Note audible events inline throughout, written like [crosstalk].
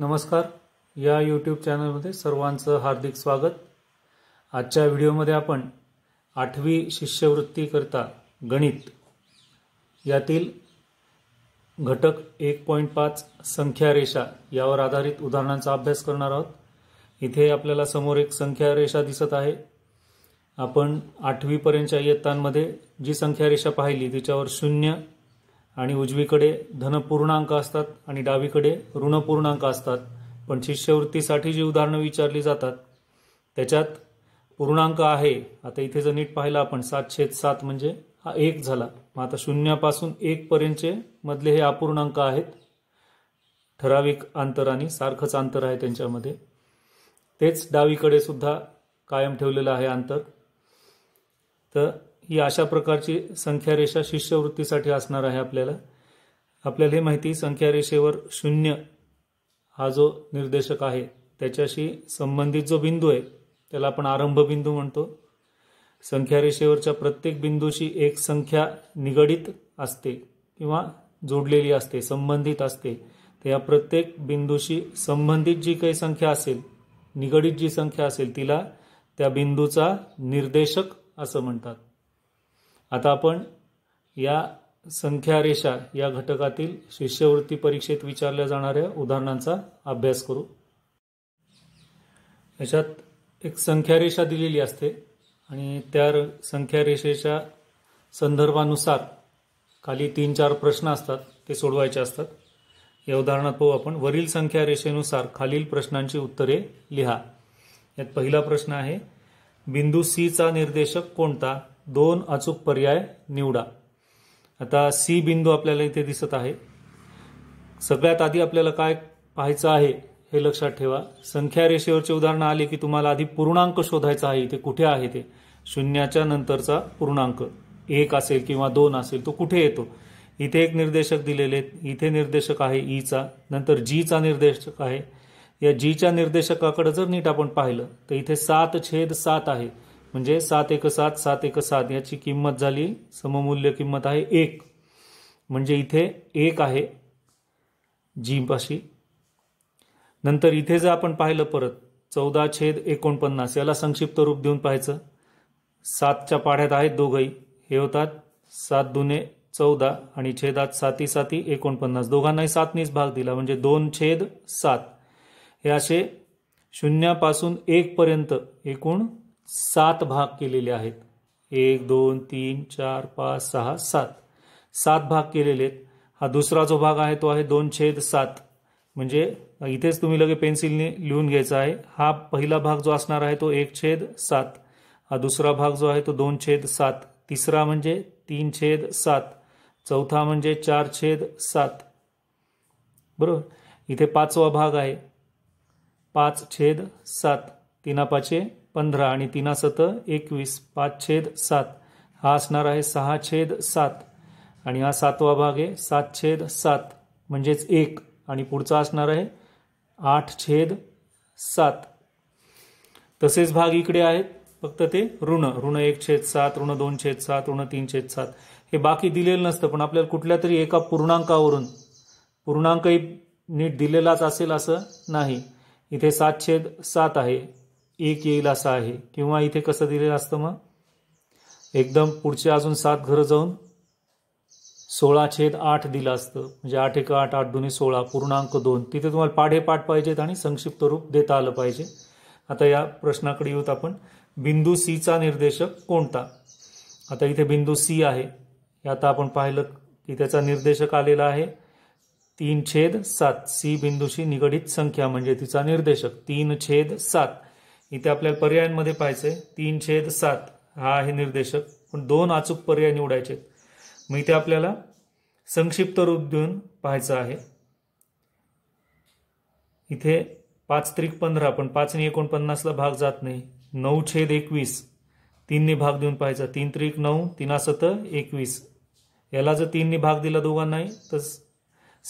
नमस्कार या यूट्यूब चॅनलमध्ये सर्वांचं हार्दिक स्वागत आजच्या व्हिडिओमध्ये आपण आठवी शिष्यवृत्तीकरता गणित यातील घटक एक पॉईंट पाच संख्या रेषा यावर आधारित उदाहरणांचा अभ्यास करणार आहोत इथे आपल्याला समोर एक संख्या रेषा दिसत आहे आपण आठवीपर्यंतच्या इयत्तांमध्ये जी संख्या रेषा पाहिली तिच्यावर शून्य आणि उजवीकडे धनपूर्णांक असतात आणि डावीकडे ऋणपूर्णांक असतात पण शिष्यवृत्तीसाठी जी उदाहरणं विचारली जातात त्याच्यात पूर्णांक आहे आता इथे जर नीट पाहिलं आपण छेद सात म्हणजे हा एक झाला मग आता शून्यापासून एक पर्यंतचे मधले हे अपूर्णांक आहेत ठराविक अंतराने सारखंच अंतर आहे त्यांच्यामध्ये तेच डावीकडे सुद्धा कायम ठेवलेलं आहे अंतर तर ही अशा प्रकारची संख्यारेषा शिष्यवृत्तीसाठी असणार आहे आपल्याला आपल्याला हे माहिती संख्यारेषेवर शून्य हा जो निर्देशक आहे त्याच्याशी संबंधित जो बिंदू आहे त्याला आपण आरंभ बिंदू म्हणतो रेषेवरच्या प्रत्येक बिंदूशी एक संख्या निगडित असते किंवा जोडलेली असते संबंधित असते तर या प्रत्येक बिंदूशी संबंधित जी काही संख्या असेल निगडित जी संख्या असेल तिला त्या बिंदूचा निर्देशक असं म्हणतात आता आपण या संख्या रेषा या घटकातील शिष्यवृत्ती परीक्षेत विचारल्या जाणाऱ्या उदाहरणांचा अभ्यास करू याच्यात एक संख्या रेषा दिलेली असते आणि त्या संख्या रेषेच्या संदर्भानुसार खाली तीन चार प्रश्न असतात ते सोडवायचे असतात या उदाहरणात पाहू आपण वरील संख्या रेषेनुसार खालील प्रश्नांची उत्तरे लिहा यात पहिला प्रश्न आहे बिंदू सीचा निर्देशक कोणता दोन अचूक पर्याय निवडा आता सी बिंदू आपल्याला इथे दिसत आहे सगळ्यात आधी आपल्याला काय पाहायचं आहे हे लक्षात ठेवा संख्या रेषेवरचे उदाहरण आले की तुम्हाला आधी पूर्णांक शोधायचा आहे इथे कुठे आहे ते शून्याच्या नंतरचा पूर्णांक एक असेल किंवा दोन असेल तो कुठे येतो इथे एक निर्देशक दिलेले इथे निर्देशक आहे ईचा नंतर जीचा निर्देशक आहे या जीच्या निर्देशकाकडे जर नीट आपण पाहिलं तर इथे सात छेद सात आहे म्हणजे सात एक सात सात एक सात याची किंमत झाली सममूल्य किंमत आहे एक म्हणजे इथे एक आहे जीपाशी नंतर इथे जर आपण पाहिलं परत चौदा छेद एकोणपन्नास याला संक्षिप्त रूप देऊन पाहायचं सातच्या पाढ्यात आहेत दोघही हे होतात सात दुने चौदा आणि छेदात साती साती एकोणपन्नास दोघांनाही सातनीच भाग दिला म्हणजे दोन छेद सात हे असे शून्यापासून एकपर्यंत एकूण सात भाग केलेले आहेत एक दोन तीन चार पाच सहा सात सात भाग केलेले आहेत हा दुसरा जो भाग आहे तो आहे दोन छेद सात म्हणजे इथेच तुम्ही लगे पेन्सिलने लिहून घ्यायचा आहे हा पहिला भाग जो असणार आहे तो एक छेद सात हा दुसरा भाग जो आहे तो दोन छेद सात तिसरा म्हणजे तीन छेद सात चौथा म्हणजे चार छेद सात बरोबर इथे पाचवा भाग आहे पाच छेद सात पाचे पंधरा आणि तिना सत एकवीस पाच छेद सात हा असणार आहे सहा छेद सात आणि हा सातवा भाग आहे सात छेद सात म्हणजेच एक आणि पुढचा असणार आहे आठ छेद सात तसेच भाग इकडे आहेत फक्त ते ऋण ऋण एक छेद सात ऋण दोन छेद सात ऋण तीन छेद सात हे बाकी दिलेलं नसतं पण आपल्याला कुठल्या तरी एका पूर्णांकावरून पूर्णांकही नीट दिलेलाच असेल असं नाही इथे सात छेद सात आहे एक येईल असं आहे किंवा इथे कसं दिलेलं असतं मग एकदम पुढचे अजून सात घरं जाऊन सोळा छेद आठ दिलं असतं म्हणजे आठ एक आठ आठ दोन्ही सोळा पूर्णांक दोन तिथे तुम्हाला पाढे पाठ पाहिजेत आणि संक्षिप्त रूप देता आलं पाहिजे आता या प्रश्नाकडे येऊत आपण बिंदू सीचा निर्देशक कोणता आता इथे बिंदू सी आहे आता आपण पाहिलं की त्याचा निर्देशक आलेला आहे तीन छेद सात सी बिंदूशी निगडित संख्या म्हणजे तिचा निर्देशक तीन छेद सात इथे आपल्याला पर्यायांमध्ये पाहायचं आहे तीन छेद सात हा आहे निर्देशक पण दोन अचूक पर्याय निवडायचे मग इथे आपल्याला संक्षिप्त रूप देऊन पाहायचं आहे इथे पाच त्रिक पंधरा पण पाचने एकोणपन्नासला भाग जात नाही नऊ छेद एकवीस तीनने भाग देऊन पाहायचा तीन त्रिक नऊ तीना एकवीस याला जर तीनने भाग दिला दोघांनाही तर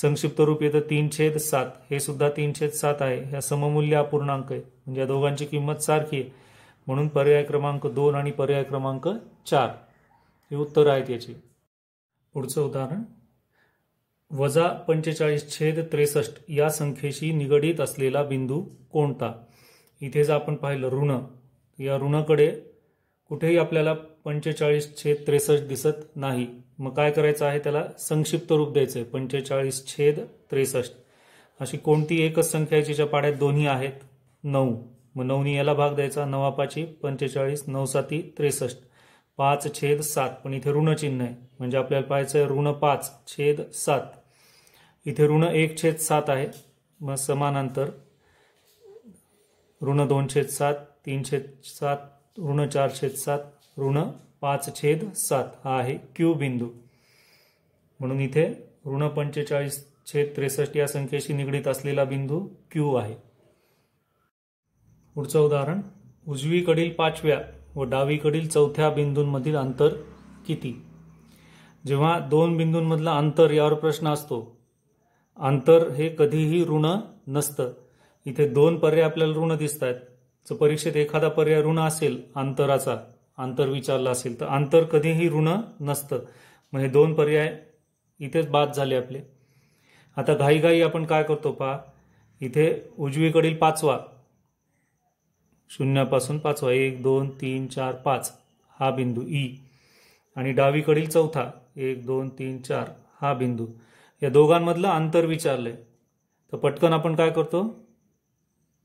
संक्षिप्त रूप येतं तीन छेद सात हे सुद्धा तीन छेद सात आहे ह्या सममूल्य अपूर्णांक आहे म्हणजे या दोघांची किंमत सारखी म्हणून पर्याय क्रमांक दोन आणि पर्याय क्रमांक चार हे उत्तर आहेत याची पुढचं उदाहरण वजा पंचेचाळीस छेद त्रेसष्ट या संख्येशी निगडीत असलेला बिंदू कोणता इथे जर आपण पाहिलं ऋण या ऋणाकडे कुठेही आपल्याला पंचेचाळीस छेद त्रेसष्ट दिसत नाही मग काय करायचं आहे त्याला संक्षिप्त रूप द्यायचं आहे पंचेचाळीस छेद त्रेसष्ट अशी कोणती एकच संख्या आहे जिच्या पाड्यात दोन्ही आहेत नऊ मग नऊनी याला भाग द्यायचा नवापाची पंचेचाळीस नऊ साती त्रेसष्ट पाच छेद सात पण इथे ऋण चिन्ह आहे म्हणजे आपल्याला पाहायचं आहे ऋण पाच छेद सात इथे ऋण एक छेद सात आहे मग समानांतर ऋण दोन छेद सात तीन छेद सात ऋण चार छेद सात ऋण पाच छेद सात हा आहे क्यू बिंदू म्हणून इथे ऋण पंचेचाळीस छेद त्रेसष्ट या संख्येशी निगडीत असलेला बिंदू क्यू आहे पुढचं उदाहरण उजवीकडील पाचव्या व डावीकडील चौथ्या बिंदूंमधील अंतर किती जेव्हा दोन बिंदूंमधला अंतर यावर प्रश्न असतो अंतर हे कधीही ऋण नसतं इथे दोन पर्याय आपल्याला ऋण दिसत आहेत जो परीक्षेत एखादा पर्याय ऋण असेल अंतराचा अंतर विचारलं असेल तर अंतर कधीही ऋण नसतं म्हणजे दोन पर्याय इथेच बाद झाले आपले आता घाईघाई आपण काय करतो पहा इथे उजवीकडील पाचवा शून्यापासून पाचवा एक दोन तीन चार पाच हा बिंदू ई e. आणि डावीकडील चौथा एक दोन तीन चार हा बिंदू या दोघांमधलं अंतर विचारलं आहे तर पटकन आपण काय करतो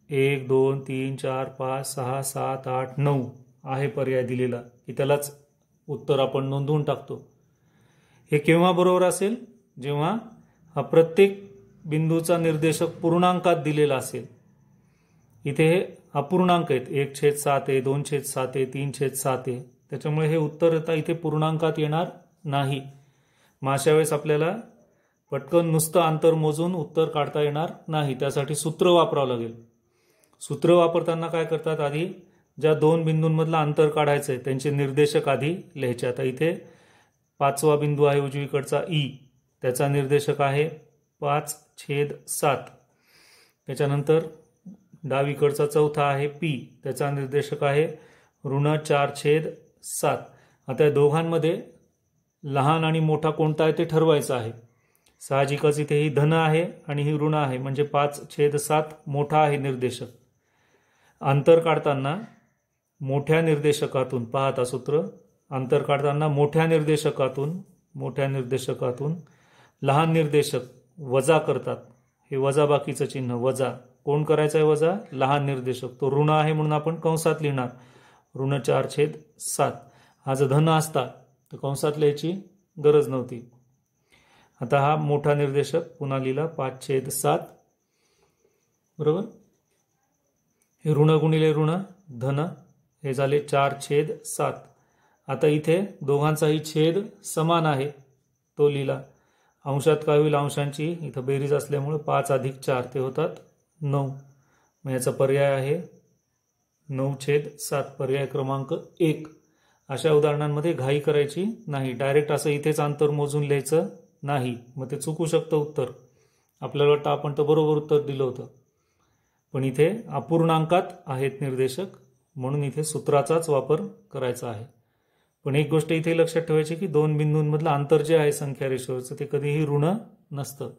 एक दोन तीन चार पाच सहा सात आठ नऊ आहे पर्याय दिलेला की त्यालाच उत्तर आपण नोंदवून टाकतो हे केव्हा बरोबर असेल जेव्हा हा प्रत्येक बिंदूचा निर्देशक पूर्णांकात दिलेला असेल इथे हे अपूर्णांक आहेत एक छेद सात आहे दोन छेद सात आहे तीन छेद सात आहे त्याच्यामुळे हे उत्तर आता इथे पूर्णांकात येणार नाही मग अशा वेळेस आपल्याला पटकन नुसतं अंतर मोजून उत्तर काढता येणार नाही त्यासाठी सूत्र वापरावं लागेल सूत्र वापरताना काय करतात आधी ज्या दोन बिंदूंमधलं अंतर काढायचं आहे त्यांचे निर्देशक आधी लिहायचे आता इथे पाचवा बिंदू आहे उजवीकडचा ई त्याचा निर्देशक आहे पाच छेद सात त्याच्यानंतर डावीकडचा चौथा आहे पी त्याचा निर्देशक आहे ऋण चार छेद सात आता या दोघांमध्ये लहान आणि मोठा कोणता आहे ते ठरवायचं आहे साहजिकच इथे ही धन आहे आणि ही ऋण आहे म्हणजे पाच छेद सात मोठा आहे निर्देशक अंतर काढताना मोठ्या निर्देशकातून पाहता सूत्र अंतर काढताना मोठ्या निर्देशकातून मोठ्या निर्देशकातून लहान निर्देशक वजा करतात हे बाकीचं चिन्ह वजा कोण करायचं आहे वजा लहान निर्देशक तो ऋण आहे म्हणून आपण कंसात लिहिणार ऋण चार छेद सात हा जर धन असता तर कंसात लिहायची गरज नव्हती आता हा मोठा निर्देशक पुन्हा लिहिला पाच छेद सात बरोबर हे ऋण गुणिले ऋण धन हे झाले चार छेद सात आता इथे दोघांचाही छेद समान आहे तो लिहिला अंशात काय होईल अंशांची इथं बेरीज असल्यामुळे पाच अधिक चार ते होतात नऊ मग याचा पर्याय आहे नऊ छेद सात पर्याय क्रमांक एक अशा उदाहरणांमध्ये घाई करायची नाही डायरेक्ट असं इथेच अंतर मोजून लिहायचं नाही मग ते चुकू शकतं उत्तर आपल्याला वाटतं आपण तर बरोबर उत्तर दिलं होतं पण इथे अपूर्णांकात आहेत निर्देशक म्हणून इथे सूत्राचाच वापर करायचा आहे पण एक गोष्ट इथे लक्षात ठेवायची की दोन बिंदूंमधलं अंतर जे आहे संख्या रेषेवरचं ते कधीही ऋण नसतं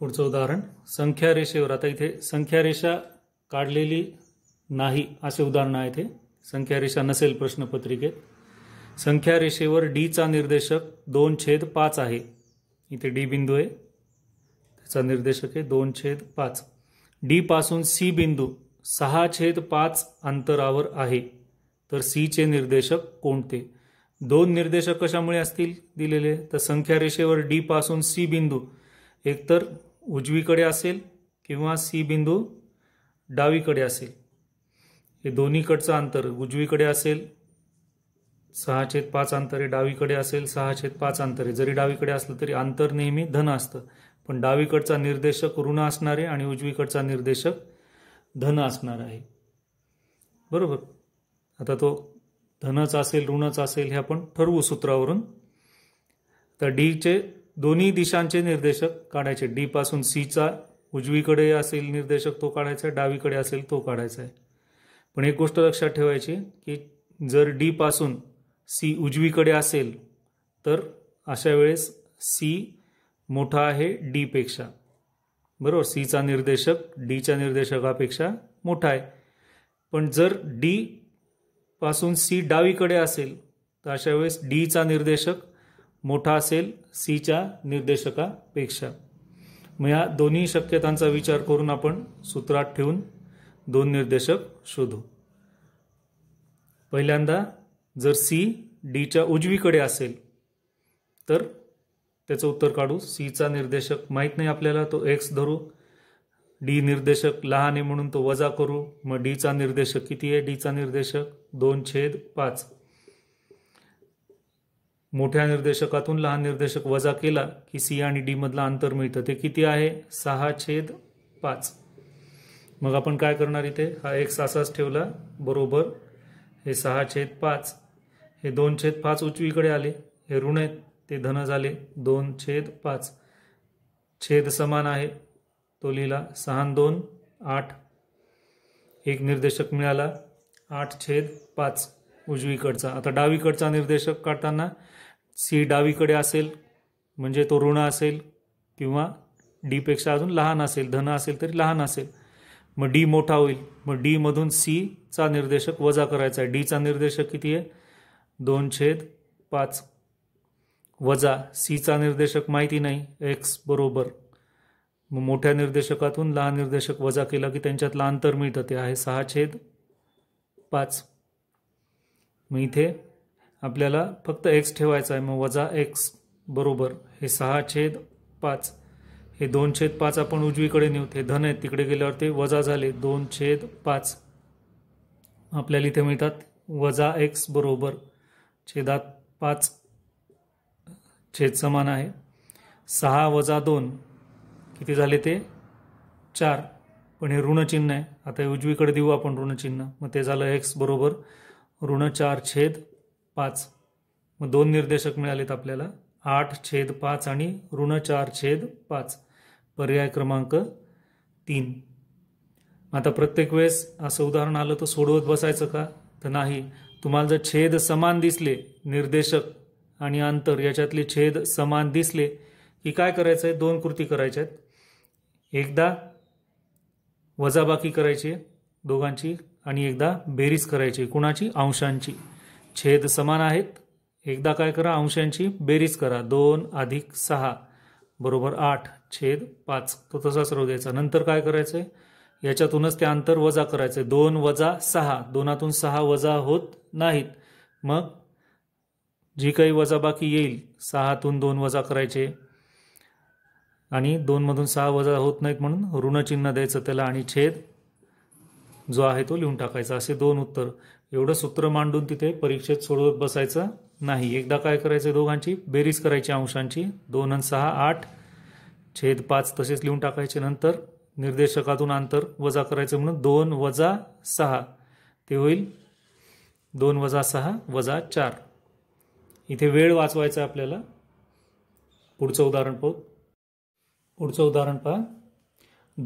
पुढचं उदाहरण संख्या रेषेवर आता इथे संख्या रेषा काढलेली नाही असे उदाहरण आहे इथे संख्या रेषा नसेल प्रश्नपत्रिकेत संख्या रेषेवर डीचा निर्देशक दोन छेद पाच आहे इथे डी बिंदू आहे त्याचा निर्देशक आहे दोन छेद पाच डी पासून सी बिंदू सहा छेद पाच अंतरावर आहे तर सीचे निर्देशक कोणते दोन निर्देशक कशामुळे असतील दिलेले तर संख्या रेषेवर डी पासून सी बिंदू एकतर उजवीकडे असेल किंवा सी बिंदू डावीकडे असेल हे दोन्हीकडचं अंतर उजवीकडे असेल सहा छेद पाच अंतर डावीकडे असेल सहा छेद पाच अंतर जरी डावीकडे असलं तरी अंतर नेहमी धन असतं पण डावीकडचा निर्देशक ऋण असणारे आणि उजवीकडचा निर्देशक धन असणार आहे बरोबर आता तो धनच असेल ऋणच असेल हे आपण ठरवू सूत्रावरून तर डीचे दोन्ही दिशांचे निर्देशक काढायचे डी पासून सीचा उजवीकडे असेल निर्देशक तो काढायचा आहे डावीकडे असेल तो काढायचा आहे पण एक गोष्ट लक्षात ठेवायची की जर डी पासून सी उजवीकडे असेल तर अशा वेळेस सी मोठा आहे डीपेक्षा बरोबर सीचा निर्देशक डीच्या निर्देशकापेक्षा मोठा आहे पण जर डी पासून सी डावीकडे असेल तर अशा वेळेस डीचा निर्देशक मोठा असेल सीच्या निर्देशकापेक्षा मग या दोन्ही शक्यतांचा विचार करून आपण सूत्रात ठेवून दोन निर्देशक शोधू पहिल्यांदा जर सी डीच्या उजवीकडे असेल तर त्याचं उत्तर काढू सीचा निर्देशक माहीत नाही आपल्याला तो एक्स धरू डी निर्देशक लहान आहे म्हणून तो वजा करू मग डीचा निर्देशक किती आहे डीचा निर्देशक दोन छेद पाच मोठ्या निर्देशकातून लहान निर्देशक वजा केला की सी आणि डी मधला अंतर मिळतं ते किती आहे सहा छेद पाच मग आपण काय करणार इथे हा एक्स असाच ठेवला बरोबर हे सहा छेद पाच हे दोन छेद पाच उजवीकडे आले हे ऋण आहेत ते धन झाले दोन छेद पाच छेद समान आहे तो लिहिला सहा दोन आठ एक निर्देशक मिळाला आठ छेद पाच उजवीकडचा आता डावीकडचा निर्देशक काढताना सी डावीकडे असेल म्हणजे तो ऋण असेल किंवा डीपेक्षा अजून लहान असेल धन असेल तरी लहान असेल मग डी मोठा होईल मग डीमधून सीचा निर्देशक वजा करायचा आहे डीचा निर्देशक किती आहे दोन छेद पाच वजा सीचा निर्देशक माहिती नाही एक्स बरोबर मग मोठ्या निर्देशकातून लहान निर्देशक वजा केला की त्यांच्यातलं अंतर मिळतं ते आहे सहा छेद पाच मग इथे आपल्याला फक्त एक्स ठेवायचा आहे मग वजा एक्स बरोबर हे सहा छेद पाच हे दोन छेद पाच आपण उजवीकडे नेऊ ते धन आहेत तिकडे गेल्यावर ते वजा झाले दोन छेद पाच आपल्याला इथे मिळतात वजा एक्स बरोबर छेदात पाच छेद समान आहे सहा वजा दोन किती झाले ते चार पण हे ऋणचिन्ह आहे आता उजवीकडे देऊ आपण ऋणचिन्ह मग ते झालं एक्स बरोबर ऋण चार छेद पाच मग दोन निर्देशक मिळालेत आपल्याला आठ छेद पाच आणि ऋण चार छेद पाच पर्याय क्रमांक तीन आता प्रत्येक वेळेस असं उदाहरण आलं तर सोडवत बसायचं का तर नाही तुम्हाला जर छेद समान दिसले निर्देशक आणि अंतर याच्यातले छेद समान दिसले की काय करायचं आहे दोन कृती करायच्या आहेत एकदा वजाबाकी करायची दोघांची आणि एकदा बेरीज करायची कुणाची अंशांची छेद समान आहेत एकदा काय करा अंशांची बेरीज करा दोन अधिक सहा बरोबर आठ छेद पाच तो तसाच राहू द्यायचा नंतर काय करायचं आहे याच्यातूनच ते अंतर वजा करायचं दोन वजा सहा दोनातून सहा वजा होत नाहीत मग जी काही वजाबाकी येईल सहातून दोन वजा करायचे आणि दोनमधून सहा वजा होत नाहीत म्हणून ऋणचिन्ह द्यायचं त्याला आणि छेद जो आहे तो लिहून टाकायचा असे दोन उत्तर एवढं सूत्र मांडून तिथे परीक्षेत सोडवत बसायचं नाही एकदा काय करायचं दोघांची बेरीज करायची अंशांची दोन आणि सहा आठ छेद पाच तसेच लिहून टाकायचे नंतर निर्देशकातून अंतर वजा करायचं म्हणून दोन वजा सहा ते होईल दोन वजा सहा वजा चार इथे वेळ वाचवायचा आपल्याला पुढचं उदाहरण पाहू पुढचं उदाहरण पहा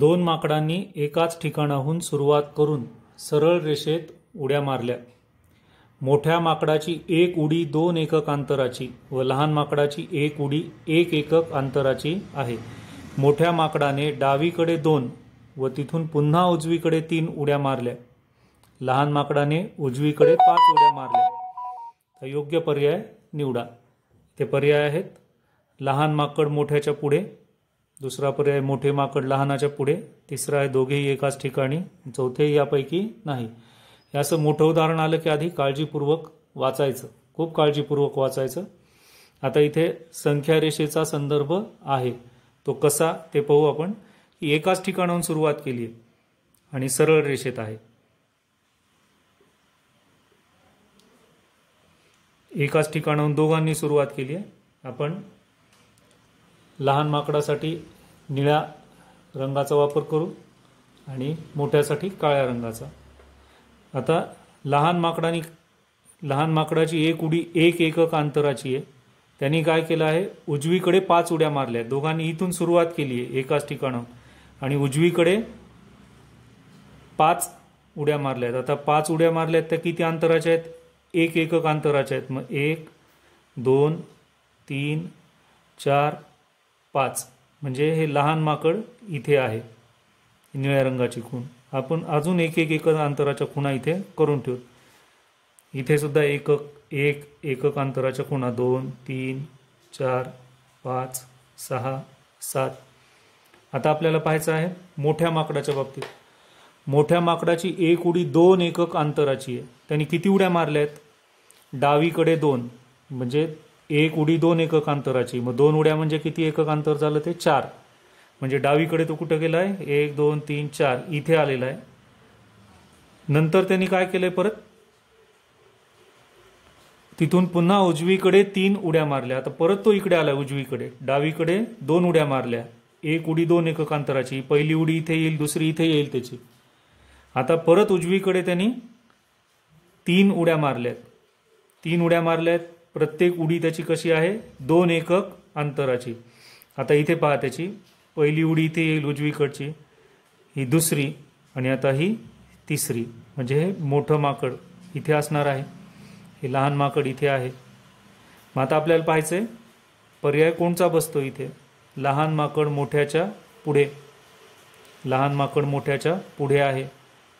दोन माकडांनी एकाच ठिकाणाहून सुरुवात करून सरळ रेषेत उड्या मारल्या मोठ्या माकडाची एक उडी दोन एकक अंतराची व लहान माकडाची एक उडी एक एकक अंतराची आहे मोठ्या माकडाने डावीकडे दोन व तिथून पुन्हा उजवीकडे तीन उड्या मारल्या लहान माकडाने उजवीकडे पाच उड्या मारल्या तर योग्य पर्याय निवडा ते पर्याय आहेत लहान माकड मोठ्याच्या पुढे दुसरा पर्याय मोठे माकड लहानाच्या पुढे तिसरा आहे दोघेही एकाच ठिकाणी चौथेही यापैकी नाही हे असं मोठं उदाहरण आलं की आधी काळजीपूर्वक वाचायचं खूप काळजीपूर्वक वाचायचं आता इथे संख्या रेषेचा संदर्भ आहे तो कसा ते पाहू आपण की एकाच ठिकाणाहून सुरुवात केली आहे आणि सरळ रेषेत आहे एकाच ठिकाणाहून दोघांनी सुरुवात केली आहे आपण लहान माकडासाठी निळ्या रंगाचा वापर करू आणि मोठ्यासाठी काळ्या रंगाचा आता लहान माकडानी लहान माकडाची एक उडी एक एकक अंतराची आहे त्यांनी काय केलं आहे उजवीकडे पाच उड्या मारल्या दोघांनी इथून सुरुवात केली आहे एकाच ठिकाणाहून आणि उजवीकडे पाच उड्या मारल्यात आता पाच उड्या मारल्यात त्या किती अंतराच्या आहेत एक एकक अंतराचे आहेत मग एक दोन तीन चार पाच म्हणजे हे लहान माकड इथे आहे निळ्या रंगाची खूण आपण अजून एक एक एकक अंतराच्या खुणा इथे करून ठेवू इथे सुद्धा एकक एक एकक अंतराच्या खुणा दोन तीन चार पाच सहा सात आता आपल्याला पाहायचं आहे मोठ्या माकडाच्या बाबतीत मोठ्या माकडाची एक उडी दोन एकक अंतराची आहे त्यांनी किती उड्या मारल्या आहेत डावीकडे दोन म्हणजे एक उडी दोन एकक अंतराची मग दोन उड्या म्हणजे किती एकक अंतर झालं ते चार म्हणजे डावीकडे तो कुठं गेलाय आहे एक दोन तीन चार इथे आलेला आहे नंतर त्यांनी काय केलंय परत तिथून पुन्हा उजवीकडे तीन उड्या मारल्या आता परत तो इकडे आला उजवीकडे डावीकडे दोन उड्या मारल्या एक उडी दोन एकक अंतराची पहिली उडी इथे येईल दुसरी इथे येईल त्याची आता परत उजवीकडे त्यांनी तीन उड्या मारल्यात तीन उड्या मारल्यात प्रत्येक उडी त्याची कशी आहे दोन एकक अंतराची आता इथे पहा त्याची पहिली उडी इथे येईल उजवीकडची ही दुसरी आणि आता ही तिसरी म्हणजे हे मोठं माकड इथे असणार आहे हे लहान माकड इथे आहे मग आता आपल्याला पाहायचं आहे पर्याय कोणचा बसतो इथे लहान माकड मोठ्याच्या पुढे लहान माकड मोठ्याच्या पुढे आहे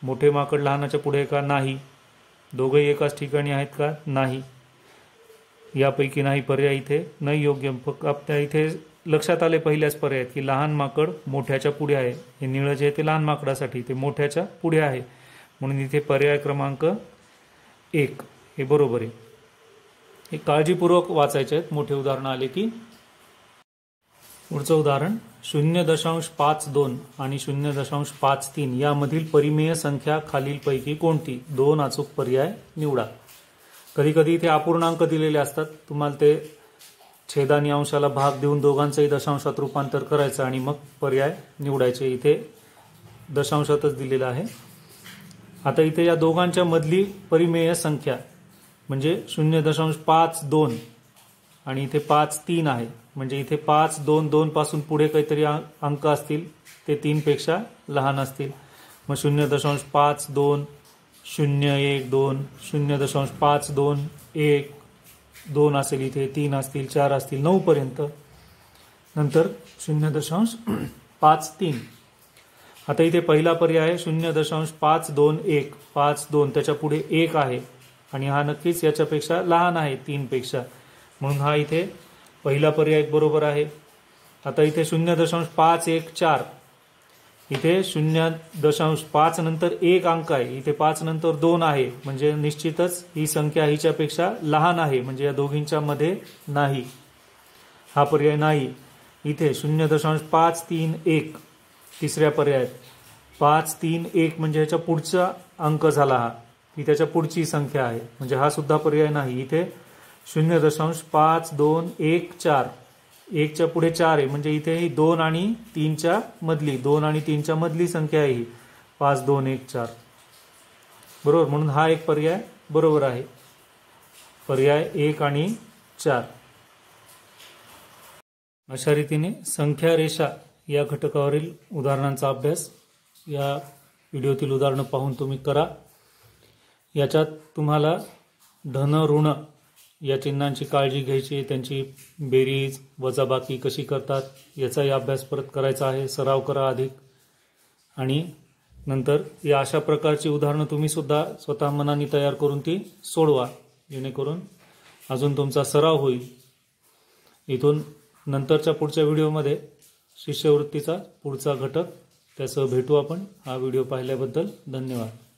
मोठे माकड लहानाच्या पुढे का नाही दोघंही एकाच ठिकाणी आहेत का नाही यापैकी नाही पर्याय इथे नाही योग्य आपल्या इथे लक्षात आले पहिल्याच पर्याय की लहान माकड मोठ्याच्या पुढे आहे हे निळं जे आहे ते लहान माकडासाठी ते मोठ्याच्या पुढे आहे म्हणून इथे पर्याय क्रमांक एक हे बरोबर आहे हे काळजीपूर्वक वाचायचे आहेत मोठे उदाहरणं आले की पुढचं उदाहरण शून्य दशांश पाच दोन आणि शून्य दशांश पाच तीन यामधील परिमेय संख्या खालीलपैकी कोणती दोन अचूक पर्याय निवडा कधी कधी इथे अपूर्णांक दिलेले असतात तुम्हाला ते छेदानी अंशाला भाग देऊन दोघांचंही दशांशात रूपांतर करायचं आणि मग पर्याय निवडायचे इथे दशांशातच दिलेलं आहे आता इथे या दोघांच्या मधली परिमेय संख्या म्हणजे शून्य दशांश पाच दोन आणि इथे पाच तीन आहे म्हणजे इथे पाच दोन दोन पासून पुढे काहीतरी अंक असतील ते तीन पेक्षा लहान असतील मग शून्य दशांश पाच दोन शून्य एक दोन शून्य दशांश पाच दोन एक दोन असेल इथे तीन असतील चार असतील नऊ पर्यंत नंतर शून्य दशांश [clears throat] पाच तीन आता इथे पहिला पर्याय आहे शून्य दशांश पाच दोन एक पाच दोन त्याच्या पुढे एक आहे आणि हा नक्कीच याच्यापेक्षा लहान आहे तीन पेक्षा म्हणून हा इथे पहिला पर्याय बरोबर आहे आता इथे शून्य दशांश पाच एक चार इथे शून्य दशांश पाच नंतर एक अंक आहे इथे पाच नंतर दोन आहे म्हणजे निश्चितच ही संख्या हिच्यापेक्षा लहान आहे म्हणजे या दोघींच्या मध्ये नाही हा पर्याय नाही इथे शून्य दशांश पाच तीन एक तिसऱ्या पर्याय पाच तीन एक म्हणजे ह्याच्या पुढचा अंक झाला हा ही त्याच्या पुढची संख्या आहे म्हणजे हा सुद्धा पर्याय नाही इथे शून्य दशांश पाच दोन एक चार एकच्या पुढे चार आहे म्हणजे इथे ही दोन आणि तीनच्या मधली दोन आणि तीनच्या मधली संख्या आहे ही पाच दोन एक चार बरोबर म्हणून हा एक पर्याय बरोबर आहे पर्याय एक आणि चार अशा रीतीने संख्या रेषा या घटकावरील उदाहरणांचा अभ्यास या व्हिडिओतील उदाहरणं पाहून तुम्ही करा याच्यात तुम्हाला धन ऋण या चिन्हांची काळजी घ्यायची त्यांची बेरीज वजाबाकी कशी करतात याचाही अभ्यास परत करायचा आहे सराव करा अधिक आणि नंतर या अशा प्रकारची उदाहरणं तुम्ही सुद्धा स्वतः मनाने तयार करून ती सोडवा जेणेकरून अजून तुमचा सराव होईल इथून नंतरच्या पुढच्या व्हिडिओमध्ये शिष्यवृत्तीचा पुढचा घटक त्यासह भेटू आपण हा व्हिडिओ पाहिल्याबद्दल धन्यवाद